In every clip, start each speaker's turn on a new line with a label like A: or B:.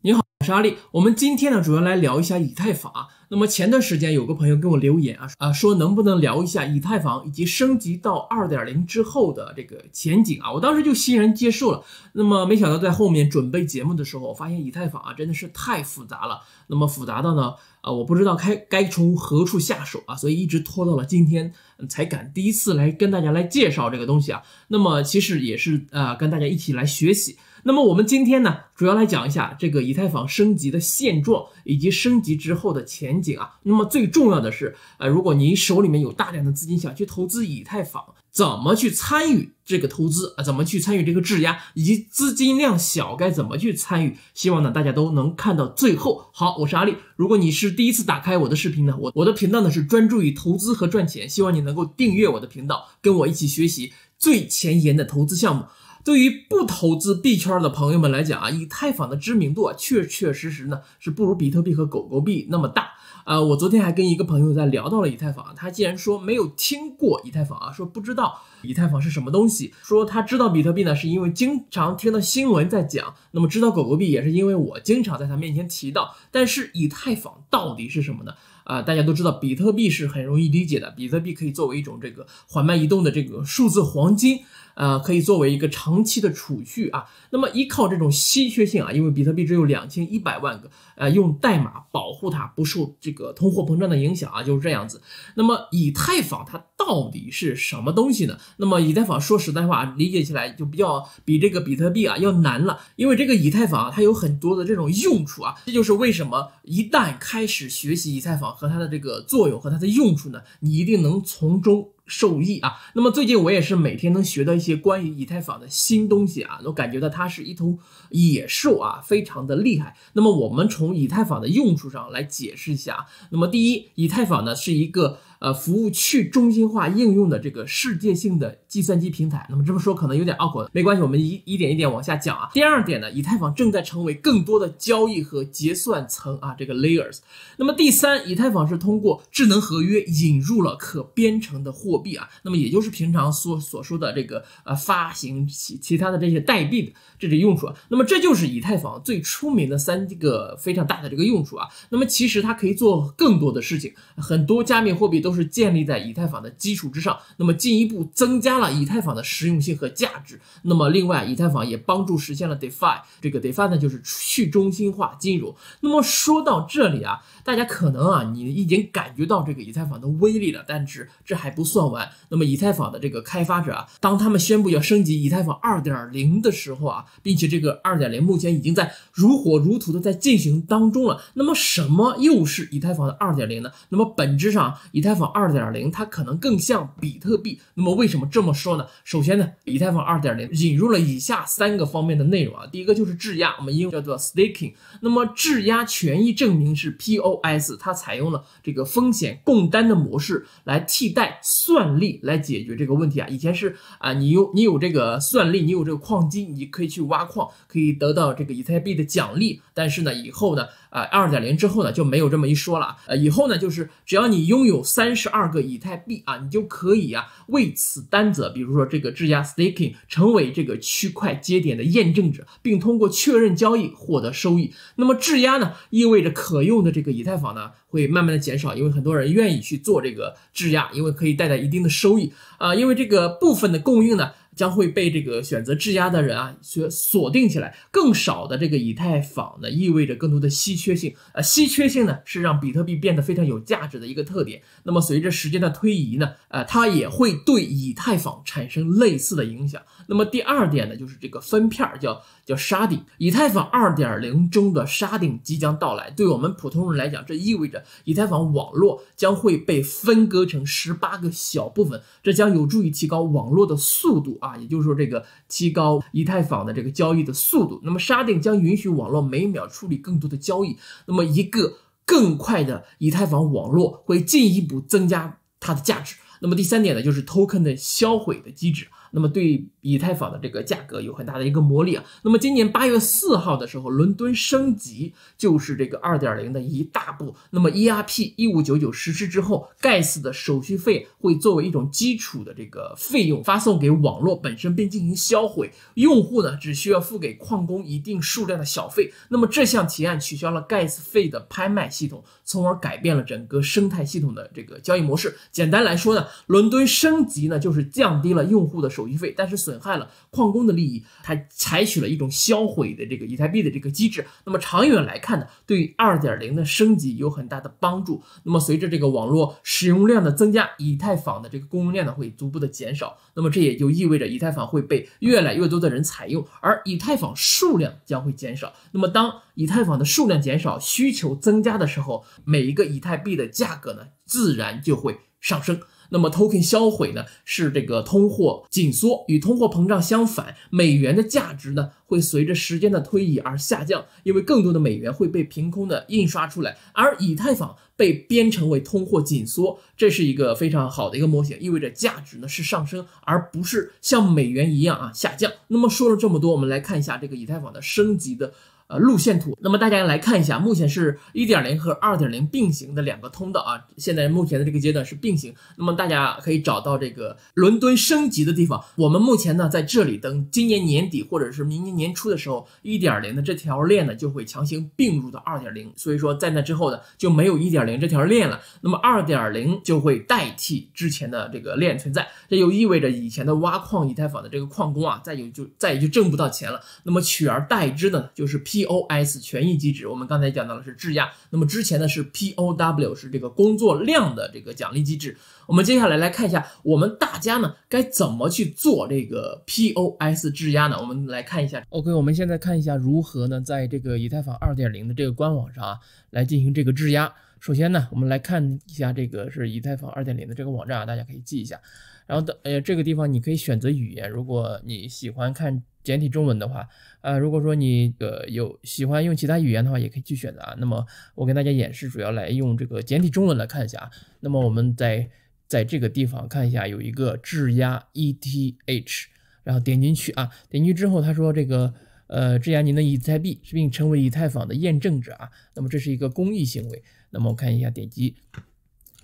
A: 你好，我是阿力。我们今天呢，主要来聊一下以太坊。那么前段时间有个朋友给我留言啊，啊，说能不能聊一下以太坊以及升级到二点零之后的这个前景啊。我当时就欣然接受了。那么没想到在后面准备节目的时候，发现以太坊啊真的是太复杂了。那么复杂的呢，啊，我不知道该该从何处下手啊，所以一直拖到了今天才敢第一次来跟大家来介绍这个东西啊。那么其实也是呃，跟大家一起来学习。那么我们今天呢，主要来讲一下这个以太坊升级的现状以及升级之后的前景啊。那么最重要的是，呃，如果您手里面有大量的资金想去投资以太坊，怎么去参与这个投资啊？怎么去参与这个质押？以及资金量小该怎么去参与？希望呢大家都能看到最后。好，我是阿力。如果你是第一次打开我的视频呢，我我的频道呢是专注于投资和赚钱，希望你能够订阅我的频道，跟我一起学习最前沿的投资项目。对于不投资币圈的朋友们来讲啊，以太坊的知名度啊，确确实实呢是不如比特币和狗狗币那么大。呃，我昨天还跟一个朋友在聊到了以太坊，他竟然说没有听过以太坊啊，说不知道以太坊是什么东西，说他知道比特币呢是因为经常听到新闻在讲，那么知道狗狗币也是因为我经常在他面前提到。但是以太坊到底是什么呢？啊，大家都知道，比特币是很容易理解的。比特币可以作为一种这个缓慢移动的这个数字黄金，呃，可以作为一个长期的储蓄啊。那么依靠这种稀缺性啊，因为比特币只有两千一百万个，呃，用代码保护它不受这个通货膨胀的影响啊，就是这样子。那么以太坊它到底是什么东西呢？那么以太坊说实在话，理解起来就比较比这个比特币啊要难了，因为这个以太坊啊、它有很多的这种用处啊，这就是为什么一旦开始学习以太坊。和它的这个作用和它的用处呢，你一定能从中受益啊。那么最近我也是每天能学到一些关于以太坊的新东西啊，都感觉到它是一头野兽啊，非常的厉害。那么我们从以太坊的用处上来解释一下啊。那么第一，以太坊呢是一个。呃，服务去中心化应用的这个世界性的计算机平台。那么这么说可能有点拗口，没关系，我们一一点一点往下讲啊。第二点呢，以太坊正在成为更多的交易和结算层啊，这个 layers。那么第三，以太坊是通过智能合约引入了可编程的货币啊，那么也就是平常所所说的这个呃发行其其他的这些代币的这个用处啊。那么这就是以太坊最出名的三个非常大的这个用处啊。那么其实它可以做更多的事情，很多加密货币都。都是建立在以太坊的基础之上，那么进一步增加了以太坊的实用性和价值。那么另外，以太坊也帮助实现了 DeFi 这个 DeFi 呢就是去中心化金融。那么说到这里啊，大家可能啊，你已经感觉到这个以太坊的威力了，但是这还不算完。那么以太坊的这个开发者啊，当他们宣布要升级以太坊2.0的时候啊，并且这个2.0目前已经在如火如荼的在进行当中了。那么什么又是以太坊的2.0呢？那么本质上，以太。二点零，它可能更像比特币。那么为什么这么说呢？首先呢，以太坊二点零引入了以下三个方面的内容啊。第一个就是质押，我们英文叫做 staking。那么质押权益证明是 POS，它采用了这个风险共担的模式来替代算力来解决这个问题啊。以前是啊，你有你有这个算力，你有这个矿机，你可以去挖矿，可以得到这个以太币的奖励。但是呢，以后呢？呃，二点零之后呢就没有这么一说了呃，以后呢就是只要你拥有三十二个以太币啊，你就可以啊为此担责。比如说这个质押 staking，成为这个区块节点的验证者，并通过确认交易获得收益。那么质押呢，意味着可用的这个以太坊呢会慢慢的减少，因为很多人愿意去做这个质押，因为可以带来一定的收益啊。因为这个部分的供应呢。将会被这个选择质押的人啊所锁定起来，更少的这个以太坊呢，意味着更多的稀缺性。呃，稀缺性呢是让比特币变得非常有价值的一个特点。那么随着时间的推移呢，呃，它也会对以太坊产生类似的影响。那么第二点呢，就是这个分片儿叫叫沙顶，以太坊2.0中的沙顶即将到来。对我们普通人来讲，这意味着以太坊网络将会被分割成十八个小部分，这将有助于提高网络的速度啊。啊，也就是说，这个提高以太坊的这个交易的速度，那么沙定将允许网络每秒处理更多的交易，那么一个更快的以太坊网络会进一步增加它的价值。那么第三点呢，就是 token 的销毁的机制。那么对以太坊的这个价格有很大的一个魔力啊。那么今年八月四号的时候，伦敦升级就是这个二点零的一大步。那么 E R P 一五九九实施之后，Gas 的手续费会作为一种基础的这个费用发送给网络本身，并进行销毁。用户呢只需要付给矿工一定数量的小费。那么这项提案取消了 Gas 费的拍卖系统，从而改变了整个生态系统的这个交易模式。简单来说呢，伦敦升级呢就是降低了用户的。手续费，但是损害了矿工的利益。它采取了一种销毁的这个以太币的这个机制。那么长远来看呢，对二点零的升级有很大的帮助。那么随着这个网络使用量的增加，以太坊的这个供应量呢会逐步的减少。那么这也就意味着以太坊会被越来越多的人采用，而以太坊数量将会减少。那么当以太坊的数量减少，需求增加的时候，每一个以太币的价格呢自然就会上升。那么 token 消毁呢？是这个通货紧缩，与通货膨胀相反，美元的价值呢会随着时间的推移而下降，因为更多的美元会被凭空的印刷出来，而以太坊被编成为通货紧缩，这是一个非常好的一个模型，意味着价值呢是上升，而不是像美元一样啊下降。那么说了这么多，我们来看一下这个以太坊的升级的。呃，路线图。那么大家来看一下，目前是一点零和二点零并行的两个通道啊。现在目前的这个阶段是并行，那么大家可以找到这个伦敦升级的地方。我们目前呢在这里等今年年底或者是明年年初的时候，一点零的这条链呢就会强行并入到二点零，所以说在那之后呢就没有一点零这条链了，那么二点零就会代替之前的这个链存在。这就意味着以前的挖矿以太坊的这个矿工啊，再有就再也就挣不到钱了。那么取而代之的呢就是 P。POS 权益机制，我们刚才讲到的是质押，那么之前呢是 POW 是这个工作量的这个奖励机制。我们接下来来看一下，我们大家呢该怎么去做这个 POS 质押呢？我们来看一下。OK，我们现在看一下如何呢在这个以太坊二点零的这个官网上啊来进行这个质押。首先呢我们来看一下这个是以太坊二点零的这个网站啊，大家可以记一下。然后的呃这个地方你可以选择语言。如果你喜欢看简体中文的话，啊，如果说你呃有喜欢用其他语言的话，也可以去选择。啊。那么我跟大家演示，主要来用这个简体中文来看一下啊。那么我们在在这个地方看一下，有一个质押 ETH，然后点进去啊，点进去之后，他说这个呃质押您的以太币，并成为以太坊的验证者啊。那么这是一个公益行为。那么我看一下，点击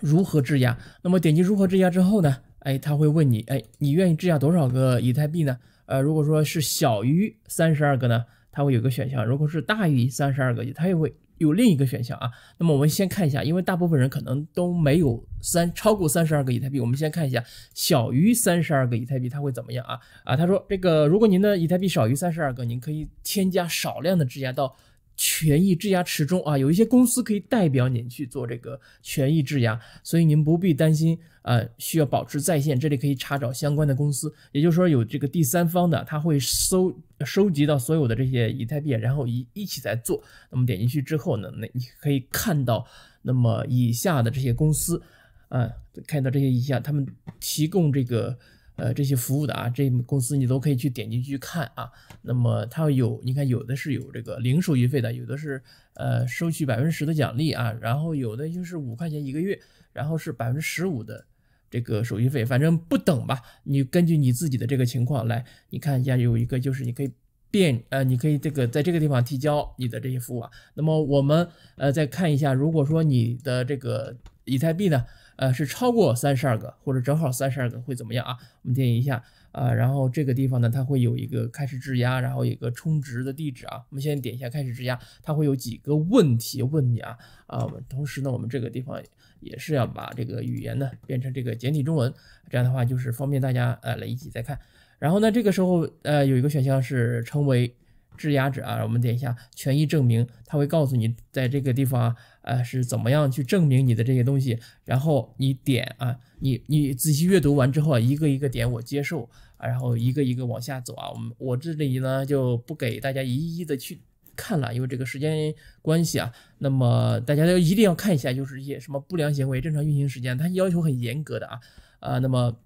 A: 如何质押。那么点击如何质押之后呢？哎，他会问你，哎，你愿意质押多少个以太币呢？呃，如果说是小于三十二个呢，它会有个选项；如果是大于三十二个，它也会有另一个选项啊。那么我们先看一下，因为大部分人可能都没有三超过三十二个以太币，我们先看一下小于三十二个以太币，它会怎么样啊？啊，他说这个，如果您的以太币少于三十二个，您可以添加少量的质押到。权益质押池中啊，有一些公司可以代表您去做这个权益质押，所以您不必担心啊，需要保持在线。这里可以查找相关的公司，也就是说有这个第三方的，他会收收集到所有的这些以太币，然后一一起在做。那么点进去之后呢，那你可以看到，那么以下的这些公司，啊，看到这些以下他们提供这个。呃，这些服务的啊，这公司你都可以去点进去看啊。那么它有，你看有的是有这个零手续费的，有的是呃收取百分之十的奖励啊，然后有的就是五块钱一个月，然后是百分之十五的这个手续费，反正不等吧。你根据你自己的这个情况来，你看一下有一个就是你可以变呃，你可以这个在这个地方提交你的这些服务啊。那么我们呃再看一下，如果说你的这个以太币呢？呃，是超过三十二个，或者正好三十二个会怎么样啊？我们点一下啊，然后这个地方呢，它会有一个开始质押，然后一个充值的地址啊。我们先点一下开始质押，它会有几个问题问你啊啊。我们同时呢，我们这个地方也是要把这个语言呢变成这个简体中文，这样的话就是方便大家呃来一起再看。然后呢，这个时候呃有一个选项是成为。质押者啊，我们点一下权益证明，他会告诉你在这个地方啊，呃，是怎么样去证明你的这些东西。然后你点啊，你你仔细阅读完之后啊，一个一个点我接受，然后一个一个往下走啊。我们我这里呢就不给大家一一的去看了，因为这个时间关系啊。那么大家都一定要看一下，就是一些什么不良行为、正常运行时间，它要求很严格的啊。啊，那么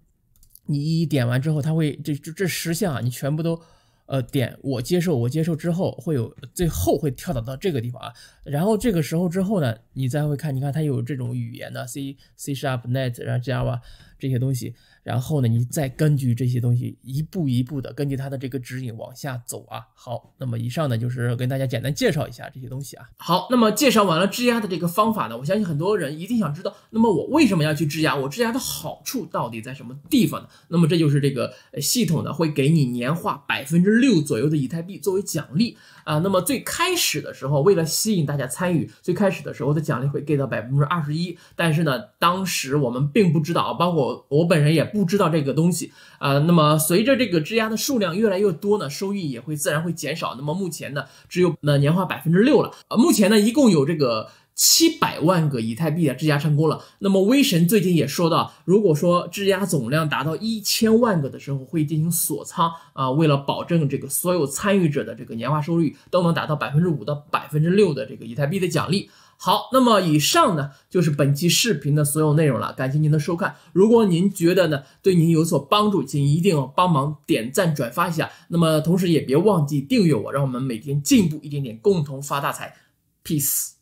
A: 你一一点完之后，他会这这这十项啊，你全部都。呃，点我接受，我接受之后会有，最后会跳转到这个地方啊。然后这个时候之后呢，你再会看，你看它有这种语言的 C、C Sharp、Net，然后 Java 这些东西。然后呢，你再根据这些东西一步一步的根据它的这个指引往下走啊。好，那么以上呢就是跟大家简单介绍一下这些东西啊。好，那么介绍完了质押的这个方法呢，我相信很多人一定想知道，那么我为什么要去质押？我质押的好处到底在什么地方呢？那么这就是这个系统呢会给你年化百分之六左右的以太币作为奖励啊。那么最开始的时候，为了吸引大家参与，最开始的时候的奖励会给到百分之二十一，但是呢，当时我们并不知道，包括我本人也。不知道这个东西啊，那么随着这个质押的数量越来越多呢，收益也会自然会减少。那么目前呢，只有那年化百分之六了。呃，目前呢，一共有这个七百万个以太币啊质押成功了。那么威神最近也说到，如果说质押总量达到一千万个的时候，会进行锁仓啊，为了保证这个所有参与者的这个年化收益都能达到百分之五到百分之六的这个以太币的奖励。好，那么以上呢就是本期视频的所有内容了。感谢您的收看。如果您觉得呢对您有所帮助，请一定帮忙点赞转发一下。那么同时，也别忘记订阅我，让我们每天进步一点点，共同发大财。Peace。